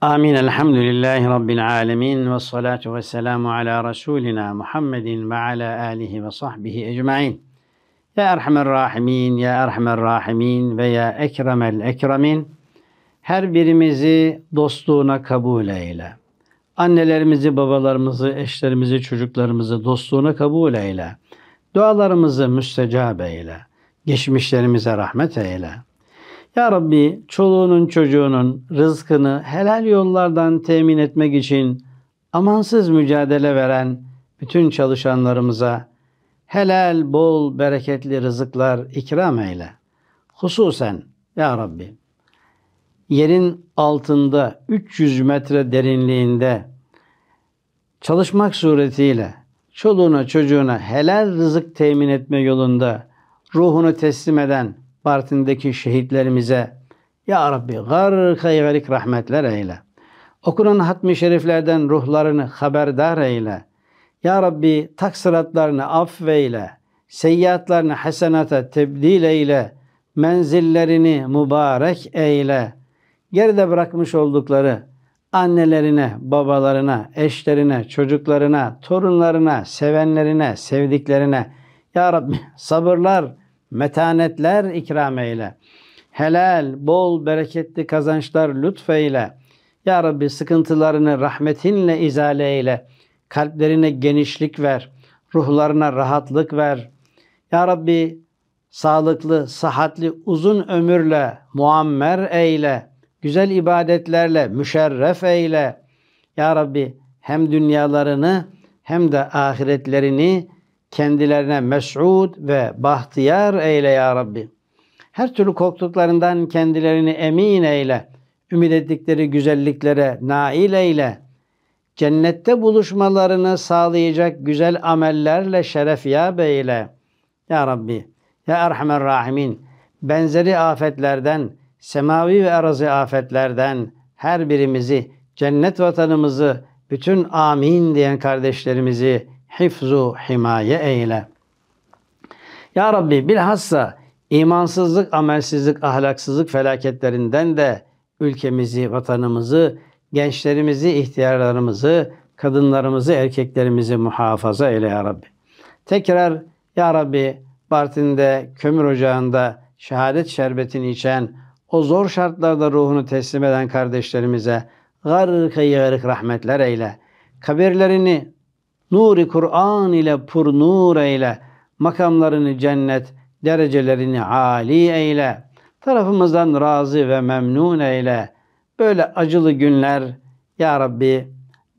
Amin. Elhamdülillahi Rabbil alemin. Ve salatu ve selamu ala Resulina Muhammedin ve ala alihi ve sahbihi ecmain. Ya Erhamer Rahimin, Ya Erhamer Rahimin ve Ya Ekremel Ekremin. Her birimizi dostluğuna kabul eyle. Annelerimizi, babalarımızı, eşlerimizi, çocuklarımızı dostluğuna kabul eyle. Dualarımızı müstecab eyle. Geçmişlerimize rahmet eyle. Ya Rabbi çoluğunun çocuğunun rızkını helal yollardan temin etmek için amansız mücadele veren bütün çalışanlarımıza helal, bol, bereketli rızıklar ikram eyle. Hususen Ya Rabbi yerin altında 300 metre derinliğinde çalışmak suretiyle çoluğuna çocuğuna helal rızık temin etme yolunda ruhunu teslim eden Parti'ndeki şehitlerimize Ya Rabbi gar yevelik rahmetler eyle. Okunan hatmi şeriflerden ruhlarını haberdar eyle. Ya Rabbi taksiratlarını affeyle. Seyyiatlarını hasenata tebdil eyle. Menzillerini mübarek eyle. Geride bırakmış oldukları annelerine, babalarına, eşlerine, çocuklarına, torunlarına, sevenlerine, sevdiklerine Ya Rabbi sabırlar, metanetler ikram eyle. Helal, bol, bereketli kazançlar lütfeyle. Ya Rabbi sıkıntılarını rahmetinle izale eyle. Kalplerine genişlik ver. Ruhlarına rahatlık ver. Ya Rabbi sağlıklı, sıhhatli, uzun ömürle muammer eyle. Güzel ibadetlerle müşerref eyle. Ya Rabbi hem dünyalarını hem de ahiretlerini kendilerine mes'ud ve bahtiyar eyle ya Rabbi. Her türlü korktuklarından kendilerini emin eyle. Ümit ettikleri güzelliklere nail eyle. Cennette buluşmalarını sağlayacak güzel amellerle şeref ya beyle. Ya Rabbi, ya Erhamer Rahimin, benzeri afetlerden, semavi ve arazi afetlerden her birimizi, cennet vatanımızı, bütün amin diyen kardeşlerimizi hifzu himaye eyle. Ya Rabbi bilhassa imansızlık, amelsizlik, ahlaksızlık felaketlerinden de ülkemizi, vatanımızı, gençlerimizi, ihtiyarlarımızı, kadınlarımızı, erkeklerimizi muhafaza eyle ya Rabbi. Tekrar ya Rabbi Bartın'da kömür ocağında şehadet şerbetini içen o zor şartlarda ruhunu teslim eden kardeşlerimize garık garık rahmetler eyle. Kabirlerini Nuri Kur'an ile pur nur eyle. Makamlarını cennet, derecelerini âli eyle. Tarafımızdan razı ve memnun eyle. Böyle acılı günler ya Rabbi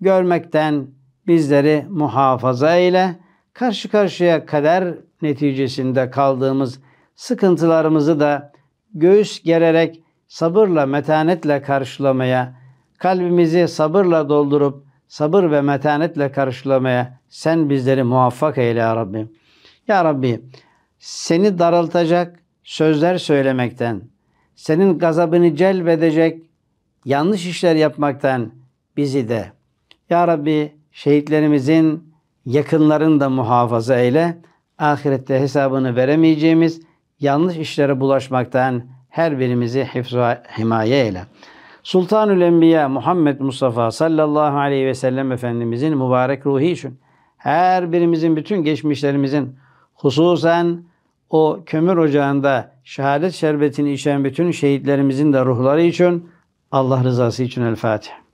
görmekten bizleri muhafaza eyle. Karşı karşıya kader neticesinde kaldığımız sıkıntılarımızı da göğüs gererek sabırla, metanetle karşılamaya, kalbimizi sabırla doldurup sabır ve metanetle karşılamaya sen bizleri muvaffak eyle ya Rabbi. Ya Rabbi seni daraltacak sözler söylemekten, senin gazabını celbedecek yanlış işler yapmaktan bizi de ya Rabbi şehitlerimizin yakınlarını da muhafaza eyle. Ahirette hesabını veremeyeceğimiz yanlış işlere bulaşmaktan her birimizi hifza himaye eyle. Sultanül Enbiya Muhammed Mustafa sallallahu aleyhi ve sellem Efendimizin mübarek ruhi için her birimizin bütün geçmişlerimizin hususen o kömür ocağında şehadet şerbetini içen bütün şehitlerimizin de ruhları için Allah rızası için El Fatiha.